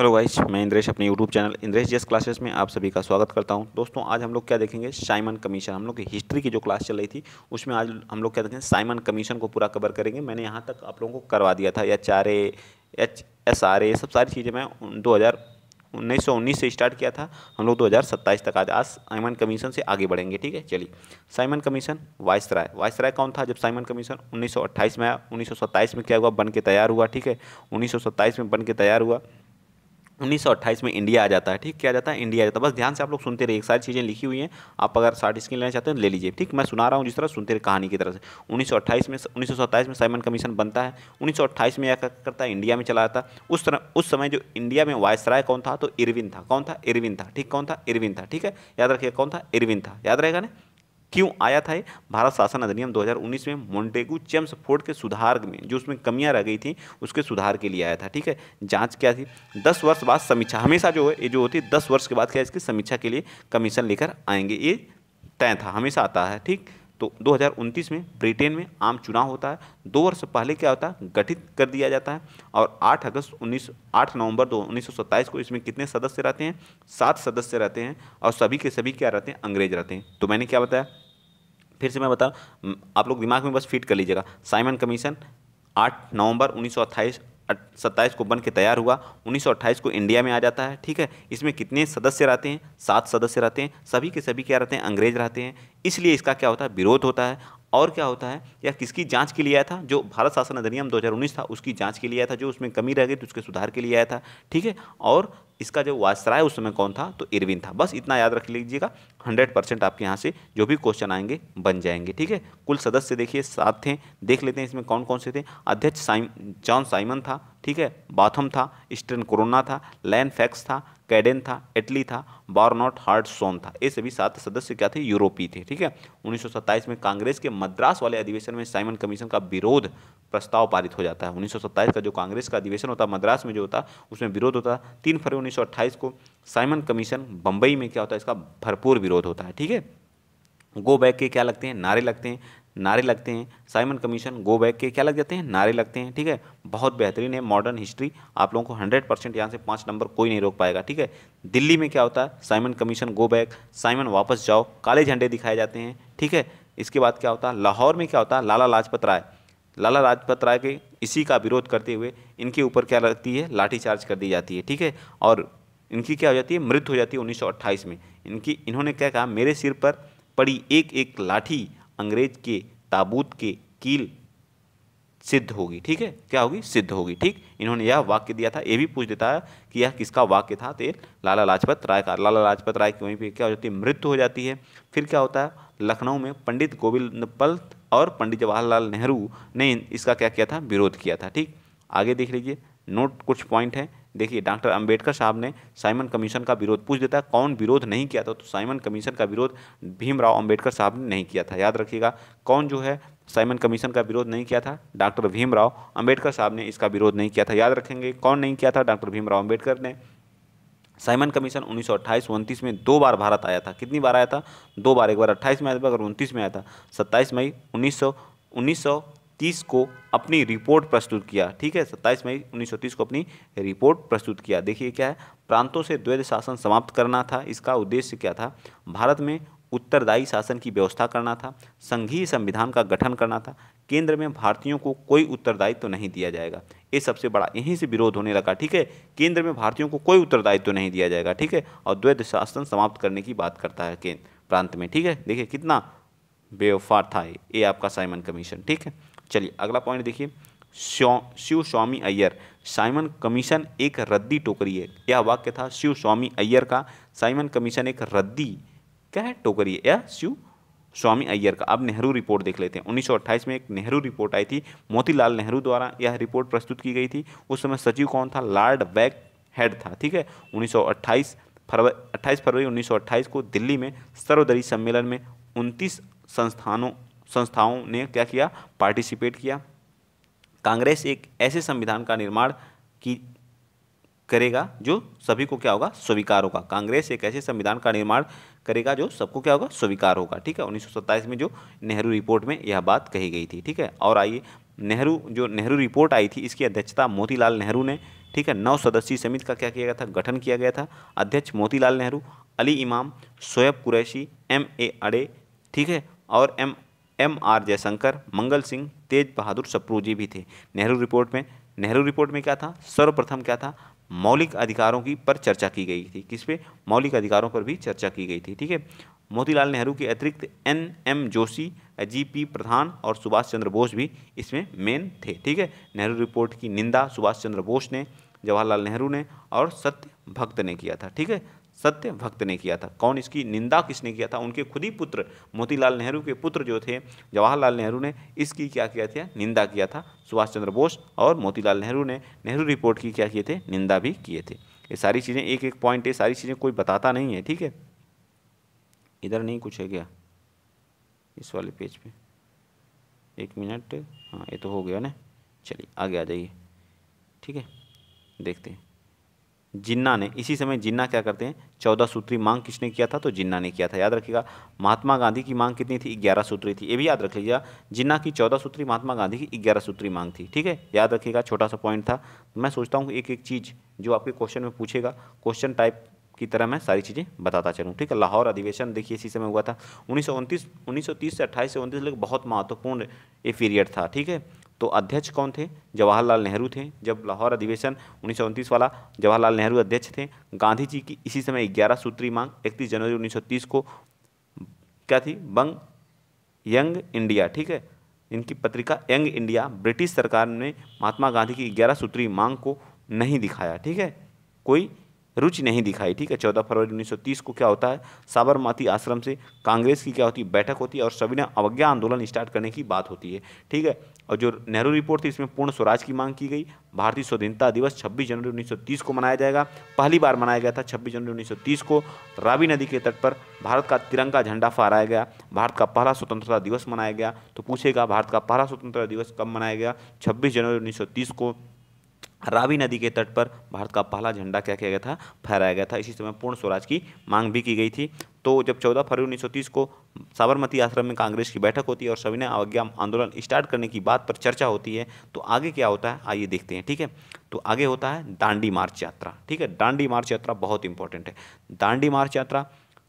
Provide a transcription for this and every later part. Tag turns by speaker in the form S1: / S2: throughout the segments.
S1: hello guys मैं इंद्रेश अपने YouTube channel Indresh जेस क्लासेस में आप सभी का स्वागत करता हूं दोस्तों आज हम लोग क्या देखेंगे साइमन कमीशन हम लोग की हिस्ट्री की जो क्लास चल रही थी उसमें आज हम लोग क्या देखेंगे साइमन कमीशन को पूरा कवर करेंगे मैंने यहां तक आप लोगों को करवा दिया था H R H S R A सब सारी चीज़ें मैं दो उन्नीस सौ उन्नीस से स्टार्ट किया था हम लोग दो हज़ार सत्ताईस तक आज आज साइमन कमीशन से आगे बढ़ेंगे ठीक है चलिए साइमन कमीशन वाइस राय कौन था जब साइमन कमीशन उन्नीस सौ अट्ठाईस में आया उन्नीस सौ सत्ताईस में क्या हुआ बन के तैयार हुआ ठीक है उन्नीस सौ सत्ताईस में बन के तैयार हुआ 1928 में इंडिया आ जाता है ठीक क्या जाता है इंडिया आ जाता है बस ध्यान से आप लोग सुनते रहिए सारी चीज़ें लिखी हुई हैं आप अगर शार्ट स्क्रीन लेना चाहते हैं तो ले लीजिए ठीक मैं सुना रहा हूँ जिस तरह सुनते रहे कहानी की तरह से 1928 में उन्नीस में साइमन कमीशन बनता है 1928 में क्या करता है इंडिया में चला जाता उस तरह उस समय जो इंडिया में वायसराय कौन था तो इरविन था कौन था इरविन था ठीक कौन था इरविन था ठीक है याद रखिए कौन था इरविन था याद रहेगा ना क्यों आया था ये भारत शासन अधिनियम 2019 में मोन्टेगू चेम्स फोर्ड के सुधार में जो उसमें कमियां रह गई थी उसके सुधार के लिए आया था ठीक है जांच क्या थी दस वर्ष बाद समीक्षा हमेशा जो है ये जो होती है दस वर्ष के बाद क्या इसकी समीक्षा के लिए कमीशन लेकर आएंगे ये तय था हमेशा आता है ठीक तो दो में ब्रिटेन में आम चुनाव होता है दो वर्ष पहले क्या होता है गठित कर दिया जाता है और 8 अगस्त 19 8 नवंबर दो उन्नीस को इसमें कितने सदस्य रहते हैं सात सदस्य रहते हैं और सभी के सभी क्या रहते हैं अंग्रेज रहते हैं तो मैंने क्या बताया फिर से मैं बता आप लोग दिमाग में बस फिट कर लीजिएगा साइमन कमीशन आठ नवंबर उन्नीस सौ अट्ठाईस सत्ताईस को बन के तैयार हुआ 1928 को इंडिया में आ जाता है ठीक है इसमें कितने सदस्य रहते हैं सात सदस्य रहते हैं सभी के सभी क्या रहते हैं अंग्रेज रहते हैं इसलिए इसका क्या होता है विरोध होता है और क्या होता है या किसकी जांच के लिए आया था जो भारत शासन अधिनियम 2019 था उसकी जांच के लिए आया था जो उसमें कमी रह गई तो उसके सुधार के लिए आया था ठीक है और इसका जो वायसराय है उस समय कौन था तो इरविन था बस इतना याद रख लीजिएगा हंड्रेड परसेंट आपके यहाँ से जो भी क्वेश्चन आएंगे बन जाएंगे ठीक है कुल सदस्य देखिए सात थे देख लेते हैं इसमें कौन कौन से थे अध्यक्ष साइम जॉन साइमन था ठीक है बाथम था स्टर्न कोरोना था लैन फैक्स था कैडेन था इटली था बॉर्नॉट हार्ड सोन था ये सभी सात सदस्य क्या थे यूरोपीय थे ठीक है उन्नीस में कांग्रेस के मद्रास वाले अधिवेशन में साइमन कमीशन का विरोध प्रस्ताव पारित हो जाता है उन्नीस का जो कांग्रेस का अधिवेशन होता मद्रास में जो होता उसमें विरोध होता तीन फरवरी 1928 को साइमन कमीशन बम्बई में क्या होता है इसका भरपूर विरोध होता है ठीक है गो बैक के क्या लगते हैं नारे लगते हैं नारे लगते हैं साइमन कमीशन गो बैक के क्या लग जाते हैं नारे लगते हैं ठीक है बहुत बेहतरीन है मॉडर्न हिस्ट्री आप लोगों को हंड्रेड परसेंट यहाँ से पाँच नंबर कोई नहीं रोक पाएगा ठीक है दिल्ली में क्या होता है Simon commission go back Simon वापस जाओ काले झंडे दिखाए जाते हैं ठीक है इसके बाद क्या होता है लाहौर में क्या होता है लाला लाजपत राय लाला लाजपत राय के इसी का विरोध करते हुए इनके ऊपर क्या लगती है लाठीचार्ज कर दी जाती है ठीक है और इनकी क्या हो जाती है मृत्यु हो जाती है उन्नीस में इनकी इन्होंने क्या कहा मेरे सिर पर पड़ी एक एक लाठी अंग्रेज के ताबूत के कील सिद्ध होगी ठीक है क्या होगी सिद्ध होगी ठीक इन्होंने यह वाक्य दिया था ये भी पूछ देता है कि यह किसका वाक्य था तो लाला लाजपत राय का लाला लाजपत राय की वहीं पर क्या हो जाती है मृत्यु हो जाती है फिर क्या होता है लखनऊ में पंडित गोविंद पंत और पंडित जवाहरलाल नेहरू ने इसका क्या किया था विरोध किया था ठीक आगे देख लीजिए नोट कुछ पॉइंट है देखिए डॉक्टर अंबेडकर साहब ने साइमन कमीशन का विरोध पूछ देता कौन विरोध नहीं किया था तो साइमन कमीशन का विरोध भीमराव अंबेडकर साहब ने नहीं किया था याद रखिएगा कौन जो है साइमन कमीशन का विरोध नहीं किया था डॉक्टर भीमराव अंबेडकर साहब ने इसका विरोध नहीं किया था याद रखेंगे कौन नहीं किया था डॉक्टर भीमराव अंबेडकर ने साइमन कमीशन उन्नीस सौ अट्ठाईस उनतीस में दो बार भारत आया था कितनी बार आया था दो बार एक बार अट्ठाईस में आया था और उनतीस में आया था सत्ताईस मई उन्नीस सौ तीस को अपनी रिपोर्ट प्रस्तुत किया ठीक है सत्ताईस मई 1930 को अपनी रिपोर्ट प्रस्तुत किया देखिए क्या है प्रांतों से द्वैध शासन समाप्त करना था इसका उद्देश्य क्या था भारत में उत्तरदायी शासन की व्यवस्था करना था संघीय संविधान का गठन करना था केंद्र में भारतीयों को कोई उत्तरदायित्व तो नहीं दिया जाएगा ये सबसे बड़ा यहीं से विरोध होने लगा ठीक है केंद्र में भारतीयों को कोई उत्तरदायित्व तो नहीं दिया जाएगा ठीक है और द्वैध शासन समाप्त करने की बात करता है केंद्र प्रांत में ठीक है देखिए कितना बेवफार था ये आपका साइमन कमीशन ठीक है चलिए अगला पॉइंट देखिए शिव स्वामी अय्यर साइमन कमीशन एक रद्दी टोकरी है यह वाक्य था शिव स्वामी अय्यर का साइमन कमीशन एक रद्दी क्या है टोकरी है या शिव स्वामी अय्यर का अब नेहरू रिपोर्ट देख लेते हैं 1928 में एक नेहरू रिपोर्ट आई थी मोतीलाल नेहरू द्वारा यह रिपोर्ट प्रस्तुत की गई थी उस समय सचिव कौन था लॉर्ड बैक हेड था ठीक है 1928 फरवरी अट्ठाईस फरवरी 1928 को दिल्ली में सर्वदलीय सम्मेलन में उनतीस संस्थानों संस्थाओं ने क्या किया पार्टिसिपेट किया कांग्रेस एक ऐसे संविधान का निर्माण की करेगा जो सभी को क्या होगा स्वीकार होगा कांग्रेस एक ऐसे संविधान का निर्माण करेगा जो सबको क्या होगा स्वीकार होगा ठीक है उन्नीस में जो नेहरू रिपोर्ट में यह बात कही गई थी ठीक है और आइए नेहरू जो नेहरू रिपोर्ट आई थी इसकी अध्यक्षता मोतीलाल नेहरू ने ठीक है नौ सदस्यीय समिति का क्या किया गया था गठन किया गया था अध्यक्ष मोतीलाल नेहरू अली इमाम शोएब कुरैशी एम ए अड़े ठीक है और M M R Jayashankar Mangal Singh Tej Bahadur Sapru ji भी थे नेहरू रिपोर्ट में नेहरू रिपोर्ट में क्या था सर्वप्रथम क्या था मौलिक अधिकारों की पर चर्चा की गई थी किस पे मौलिक अधिकारों पर भी चर्चा की गई थी ठीक है मोतीलाल नेहरू के अतिरिक्त N M Joshi G P Pradhan और सुभाष चंद्र बोस भी इसमें मेन थे ठीक है नेहरू रिपोर्ट की निंदा सुभाष चंद्र बोस ने जवाहरलाल नेहरू ने और सत्य भक्त ने किया था ठीक है सत्य भक्त ने किया था कौन इसकी निंदा किसने किया था उनके खुद ही पुत्र मोतीलाल नेहरू के पुत्र जो थे जवाहरलाल नेहरू ने इसकी क्या किया था निंदा किया था सुभाष चंद्र बोस और मोतीलाल नेहरू ने नेहरू रिपोर्ट की क्या किए थे निंदा भी किए थे ये सारी चीज़ें एक एक पॉइंट है सारी चीज़ें कोई बताता नहीं है ठीक है इधर नहीं कुछ है क्या इस वाले पेज पे एक मिनट हाँ ये तो हो गया ना चलिए आगे आ जाइए ठीक है देखते हैं जिन्ना ने इसी समय जिन्ना क्या करते हैं चौदह सूत्री मांग किसने किया था तो जिन्ना ने किया था याद रखिएगा महात्मा गांधी की मांग कितनी थी ग्यारह सूत्री थी ये भी याद रख लीजिएगा जिन्ना की चौदह सूत्री महात्मा गांधी की ग्यारह सूत्री मांग थी ठीक है याद रखिएगा छोटा सा पॉइंट था मैं सोचता हूँ एक एक चीज़ जो आपके क्वेश्चन में पूछेगा क्वेश्चन टाइप की तरह मैं सारी चीज़ें बताता चलूँ ठीक है लाहौर अधिवेशन देखिए इसी समय हुआ था उन्नीस सौ से अट्ठाईस से उनतीस लोग बहुत महत्वपूर्ण ये पीरियड था ठीक है तो अध्यक्ष कौन थे जवाहरलाल नेहरू थे जब लाहौर अधिवेशन उन्नीस वाला जवाहरलाल नेहरू अध्यक्ष थे गांधी जी की इसी समय ग्यारह सूत्री मांग इकतीस जनवरी 1930 को क्या थी बंग यंग इंडिया ठीक है इनकी पत्रिका यंग इंडिया ब्रिटिश सरकार ने महात्मा गांधी की ग्यारह सूत्री मांग को नहीं दिखाया ठीक है कोई रुचि नहीं दिखाई ठीक है चौदह फरवरी 1930 को क्या होता है साबरमती आश्रम से कांग्रेस की क्या होती है बैठक होती है और सविनय अवज्ञा आंदोलन स्टार्ट करने की बात होती है ठीक है और जो नेहरू रिपोर्ट थी इसमें पूर्ण स्वराज की मांग की गई भारतीय स्वाधीनता दिवस छब्बीस जनवरी 1930 को मनाया जाएगा पहली बार मनाया गया था छब्बीस जनवरी 1930 को रावी नदी के तट पर भारत का तिरंगा झंडा फहराया गया भारत का पहला स्वतंत्रता दिवस मनाया गया तो पूछेगा भारत का पहला स्वतंत्रता दिवस कब मनाया गया छब्बीस जनवरी उन्नीस को रावी नदी के तट पर भारत का पहला झंडा क्या किया गया था फहराया गया था इसी समय पूर्ण स्वराज की मांग भी की गई थी तो जब 14 फरवरी उन्नीस को साबरमती आश्रम में कांग्रेस की बैठक होती है और सविनय अवज्ञा आंदोलन स्टार्ट करने की बात पर चर्चा होती है तो आगे क्या होता है आइए देखते हैं ठीक है तो आगे होता है दांडी मार्च यात्रा ठीक है दांडी मार्च यात्रा बहुत इंपॉर्टेंट है दांडी मार्च यात्रा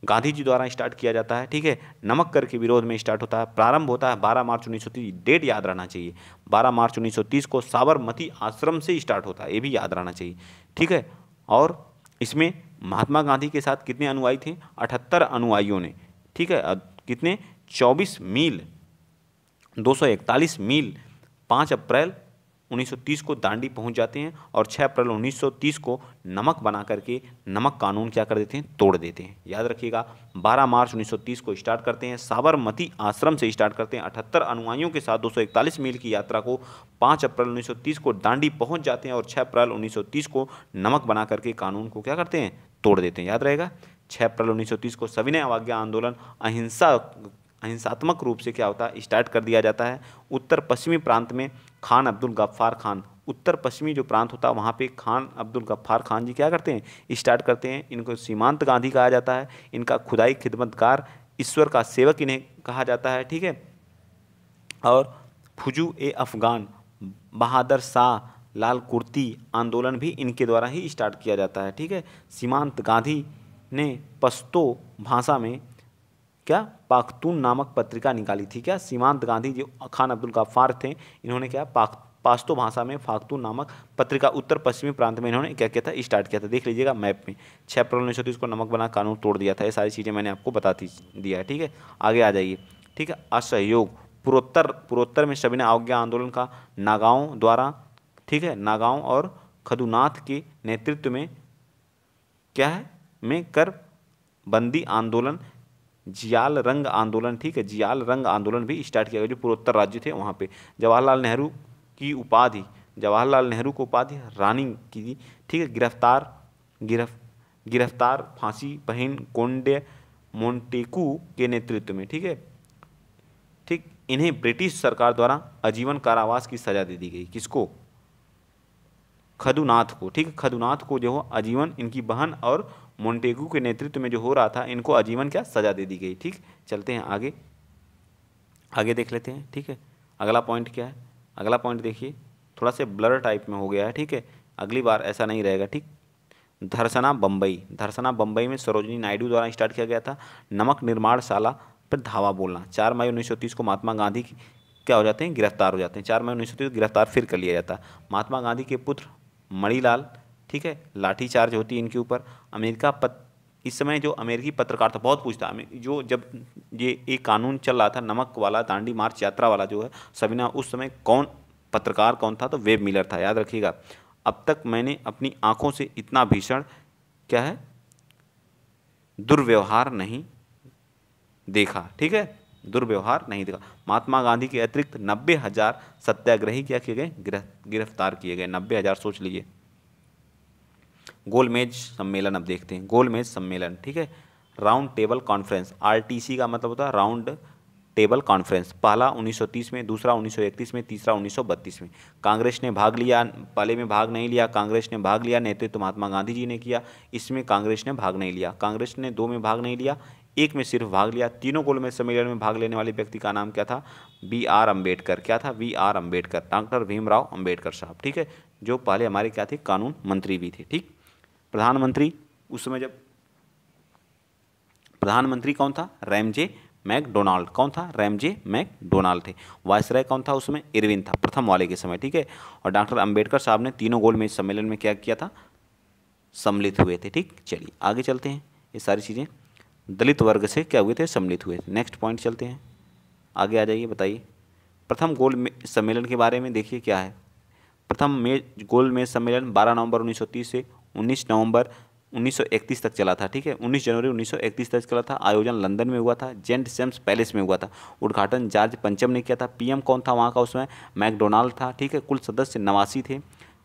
S1: गांधी जी द्वारा स्टार्ट किया जाता है ठीक है नमक कर के विरोध में स्टार्ट होता है प्रारंभ होता है 12 मार्च उन्नीस डेट याद रहना चाहिए 12 मार्च 1930 को साबरमती आश्रम से स्टार्ट होता है ये भी याद रहना चाहिए ठीक है और इसमें महात्मा गांधी के साथ कितने अनुयायी थे अठहत्तर अनुयायियों ने ठीक है कितने चौबीस मील दो मील पाँच अप्रैल 1930 को दांडी पहुंच जाते हैं और 6 अप्रैल 1930 को नमक बना करके नमक कानून क्या कर देते हैं तोड़ देते हैं याद रखिएगा 12 मार्च 1930 को स्टार्ट करते हैं साबरमती आश्रम से स्टार्ट करते हैं अठहत्तर अनुयायियों के साथ 241 मील की यात्रा को 5 अप्रैल 1930 को दांडी पहुंच जाते हैं और 6 अप्रैल 1930 को नमक बना करके कानून को क्या करते हैं तोड़ देते हैं याद रहेगा छः अप्रैल उन्नीस को सविनय अवाज्ञा आंदोलन अहिंसा अहिंसात्मक रूप से क्या होता है स्टार्ट कर दिया जाता है उत्तर पश्चिमी प्रांत में खान अब्दुल गफ्फार खान उत्तर पश्चिमी जो प्रांत होता है वहाँ पे खान अब्दुल गफ्फार खान जी क्या करते हैं स्टार्ट करते हैं इनको सीमांत गांधी कहा जाता है इनका खुदाई खिदमतगार ईश्वर का सेवक इन्हें कहा जाता है ठीक है और फुजू ए अफ़गान बहादुर शाह लाल कुर्ती आंदोलन भी इनके द्वारा ही स्टार्ट किया जाता है ठीक है सीमांत गांधी ने पश्तो भाषा में क्या पाखतून नामक पत्रिका निकाली थी क्या सीमांत गांधी जो खान अब्दुल गफ्फार थे इन्होंने क्या पाख पास्तो भाषा में फाखतून नामक पत्रिका उत्तर पश्चिमी प्रांत में इन्होंने क्या किया था स्टार्ट किया था देख लीजिएगा मैप में छः अप्रैल उन्नीस सौ तीस को नमक बना कानून तोड़ दिया था ये सारी चीज़ें मैंने आपको बता दिया है ठीक है आगे आ जाइए ठीक है असहयोग पूर्वोत्तर पूर्वोत्तर में सविनय अवज्ञा आंदोलन का नागाओं द्वारा ठीक है नागाओ और खदुनाथ के नेतृत्व में क्या है में कर बंदी आंदोलन जियाल रंग आंदोलन ठीक है जियाल रंग आंदोलन भी स्टार्ट किया गया जो पूर्वोत्तर राज्य थे वहाँ पे जवाहरलाल नेहरू की उपाधि जवाहरलाल नेहरू को उपाधि रानी की थी ठीक है गिरफ्तार गिरफ गिरफ्तार फांसी बहन कोंडे मोन्टेकू के नेतृत्व में ठीक है ठीक इन्हें ब्रिटिश सरकार द्वारा आजीवन कारावास की सजा दे दी गई किसको खदुनाथ को ठीक है खदुनाथ को जो आजीवन इनकी बहन और मोन्टेगू के नेतृत्व में जो हो रहा था इनको आजीवन क्या सजा दे दी गई ठीक चलते हैं आगे आगे देख लेते हैं ठीक है अगला पॉइंट क्या है अगला पॉइंट देखिए थोड़ा से ब्लर टाइप में हो गया है ठीक है अगली बार ऐसा नहीं रहेगा ठीक धरसना बम्बई धरसना बम्बई में सरोजनी नायडू द्वारा स्टार्ट किया गया था नमक निर्माण शाला पर धावा बोलना चार मई उन्नीस को महात्मा गांधी क्या हो जाते हैं गिरफ्तार हो जाते हैं चार मई उन्नीस गिरफ्तार फिर कर लिया जाता महात्मा गांधी के पुत्र मणिलाल ठीक है लाठी चार्ज होती है इनके ऊपर अमेरिका पत इस समय जो अमेरिकी पत्रकार था बहुत पूछता जो जब ये एक कानून चल रहा था नमक वाला दांडी मार्च यात्रा वाला जो है सबिना उस समय कौन पत्रकार कौन था तो वेब मिलर था याद रखिएगा अब तक मैंने अपनी आँखों से इतना भीषण क्या है दुर्व्यवहार नहीं देखा ठीक है दुर्व्यवहार नहीं देखा महात्मा गांधी के अतिरिक्त नब्बे हज़ार सत्याग्रही क्या किए गए गिरफ्तार किए गए नब्बे हज़ार सोच लीजिए गोलमेज सम्मेलन अब देखते हैं गोलमेज सम्मेलन ठीक है राउंड टेबल कॉन्फ्रेंस आर का मतलब होता है राउंड टेबल कॉन्फ्रेंस पहला 1930 में दूसरा 1931 में तीसरा 1932 में कांग्रेस ने भाग लिया पहले में भाग नहीं लिया कांग्रेस ने भाग लिया नेतृत्व तो, तो महात्मा गांधी जी ने किया इसमें कांग्रेस ने भाग नहीं लिया कांग्रेस ने दो में भाग नहीं लिया एक में सिर्फ भाग लिया तीनों गोलमेज सम्मेलन में भाग लेने वाले व्यक्ति का नाम क्या था बी आर अम्बेडकर क्या था V R Ambedkar doctor Bhimrao Ambedkar Sahab ठीक है जो पहले हमारे क्या थे कानून मंत्री भी थे ठीक प्रधानमंत्री उस समय जब प्रधानमंत्री कौन था रैमजे मैकडोनाल्ड कौन था रैमजे मैकडोनाल्ड थे वायसराय कौन था उसमें इरविन था प्रथम वाले के समय ठीक है और डॉक्टर अंबेडकर साहब ने तीनों गोल में सम्मेलन में क्या किया था सम्मिलित हुए थे ठीक चलिए आगे चलते हैं ये सारी चीज़ें दलित वर्ग से क्या हुए थे सम्मिलित हुए थे नेक्स्ट पॉइंट चलते हैं आगे आ जाइए बताइए प्रथम गोल सम्मेलन के बारे में देखिए क्या है प्रथम मे गोल मेज सम्मेलन 12 नवंबर 1930 से 19 नवंबर 1931 तक चला था ठीक है 19 जनवरी 1931 तक चला था आयोजन लंदन में हुआ था जेंट सेम्स पैलेस में हुआ था उद्घाटन जॉर्ज पंचम ने किया था पीएम कौन था वहाँ का उसमें मैकडोनाल्ड था ठीक है कुल सदस्य नवासी थे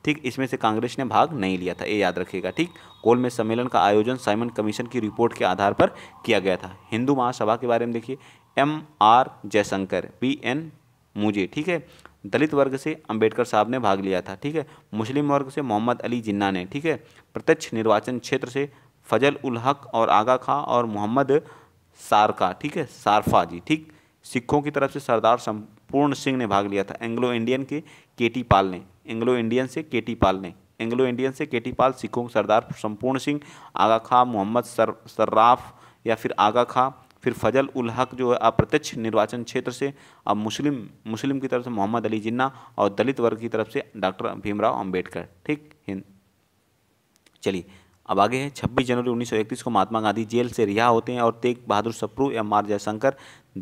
S1: ठीक इसमें से कांग्रेस ने भाग नहीं लिया था ये याद रखिएगा ठीक कोल में सम्मेलन का आयोजन साइमन कमीशन की रिपोर्ट के आधार पर किया गया था हिंदू महासभा के बारे में देखिए M R Jayashankar P N मुझे ठीक है दलित वर्ग से अंबेडकर साहब ने भाग लिया था ठीक है मुस्लिम वर्ग से मोहम्मद अली जिन्ना ने ठीक है प्रत्यक्ष निर्वाचन क्षेत्र से फजल उल हक और आगा खां और मोहम्मद सारका ठीक है सारफा जी ठीक सिखों की तरफ से सरदार संपूर्ण सिंह ने भाग लिया था एंग्लो इंडियन के टी पाल ने एंग्लो इंडियन से टी पाल ने एंग्लो इंडियन से टी पाल सिखों के सरदार संपूर्ण सिंह आगा खां मोहम्मद सर सर्राफ या फिर आगा खां फिर फजल उल हक जो है अप्रत्यक्ष निर्वाचन क्षेत्र से अब मुस्लिम मुस्लिम की तरफ से मोहम्मद अली जिन्ना और दलित वर्ग की तरफ से डॉक्टर भीमराव अम्बेडकर ठीक हिंद चलिए अब आगे हैं छब्बीस जनवरी 1931 को महात्मा गांधी जेल से रिहा होते हैं और तेग बहादुर सप्रू एम आर जयशंकर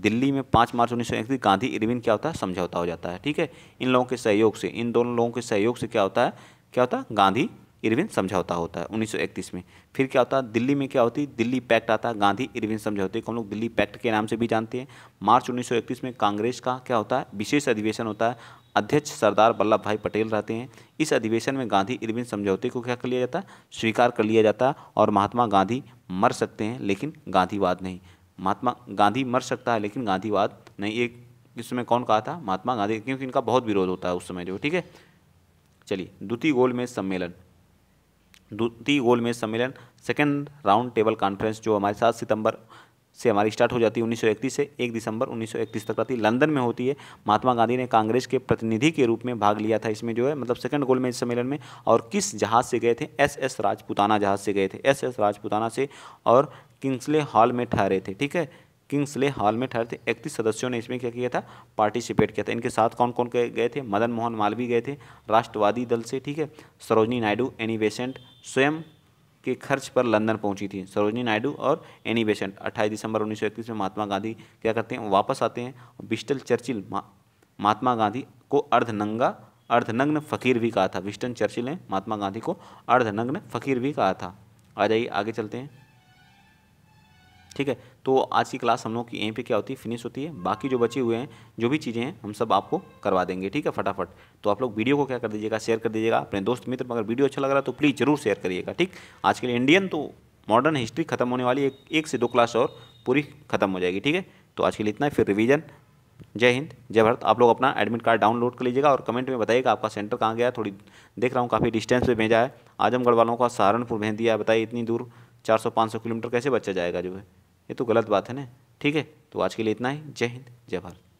S1: दिल्ली में 5 मार्च 1931 गांधी इरविन क्या होता है समझौता हो जाता है ठीक है इन लोगों के सहयोग से इन दोनों लोगों के सहयोग से क्या होता है क्या होता है गांधी इरविन समझौता होता है उन्नीस में फिर क्या होता है दिल्ली में क्या होती दिल्ली पैक्ट आता है गांधी इरविन समझौते को हम लोग दिल्ली पैक्ट के नाम से भी जानते हैं मार्च उन्नीस में कांग्रेस का क्या होता है विशेष अधिवेशन होता है अध्यक्ष सरदार वल्लभ भाई पटेल रहते हैं इस अधिवेशन में गांधी इरविन समझौते को क्या कर लिया जाता है स्वीकार कर लिया जाता है और महात्मा गांधी मर सकते हैं लेकिन गांधीवाद नहीं महात्मा गांधी मर सकता है लेकिन गांधीवाद नहीं एक इस समय कौन कहा था महात्मा गांधी क्योंकि इनका बहुत विरोध होता है उस समय जो ठीक है चलिए द्वितीय गोलमेज सम्मेलन द्वितीय गोलमेज सम्मेलन सेकेंड राउंड टेबल कॉन्फ्रेंस जो हमारे सात सितंबर से हमारी स्टार्ट हो जाती है उन्नीस से एक दिसंबर उन्नीस तक रहती लंदन में होती है महात्मा गांधी ने कांग्रेस के प्रतिनिधि के रूप में भाग लिया था इसमें जो है मतलब सेकंड गोलमेज सम्मेलन में और किस जहाज़ से गए थे एस एस राजपुताना जहाज़ से गए थे एस एस राजपुताना से और किंग्सले हॉल में ठहरे थे ठीक है किंग्सले हॉल में ठहरे थे इकतीस सदस्यों ने इसमें क्या किया था पार्टिसिपेट किया था इनके साथ कौन कौन गए थे मदन मोहन मालवीय गए थे राष्ट्रवादी दल से ठीक है सरोजनी नायडू एनी बेसेंट स्वयं के खर्च पर लंदन पहुंची थी सरोजनी नायडू और एनी बेसेंट अट्ठाईस दिसंबर उन्नीस में महात्मा गांधी क्या करते हैं वापस आते हैं बिस्टल चर्चिल महात्मा गांधी को अर्धनंगा अर्धनग्न फ़कीर भी कहा था विस्टन चर्चिल ने महात्मा गांधी को अर्धनग्न फ़कीर भी कहा था आ जाइए आगे चलते हैं ठीक है तो आज की क्लास हम लोग की यहीं पे क्या होती है फिनिश होती है बाकी जो बचे हुए हैं जो भी चीज़ें हैं हम सब आपको करवा देंगे ठीक है फटाफट तो आप लोग वीडियो को क्या कर दीजिएगा शेयर कर दीजिएगा अपने दोस्त मित्र अगर वीडियो अच्छा लग रहा है तो प्लीज़ जरूर शेयर करिएगा ठीक आज के लिए इंडियन तो मॉडर्न हिस्ट्री खत्म होने वाली एक एक से दो क्लास और पूरी खत्म हो जाएगी ठीक है तो आज के लिए इतना फिर रिविजन जय हिंद जय भारत आप लोग अपना एडमिट कार्ड डाउनलोड कर लीजिएगा और कमेंट में बताइएगा आपका सेंटर कहाँ गया थोड़ी देख रहा हूँ काफ़ी डिस्टेंस पर भेजा है आजमगढ़ वालों का सहारनपुर भेज दिया बताइए इतनी दूर 400-500 किलोमीटर कैसे बच्चा जाएगा जो है ये तो गलत बात है ना ठीक है तो आज के लिए इतना ही जय हिंद जय भारत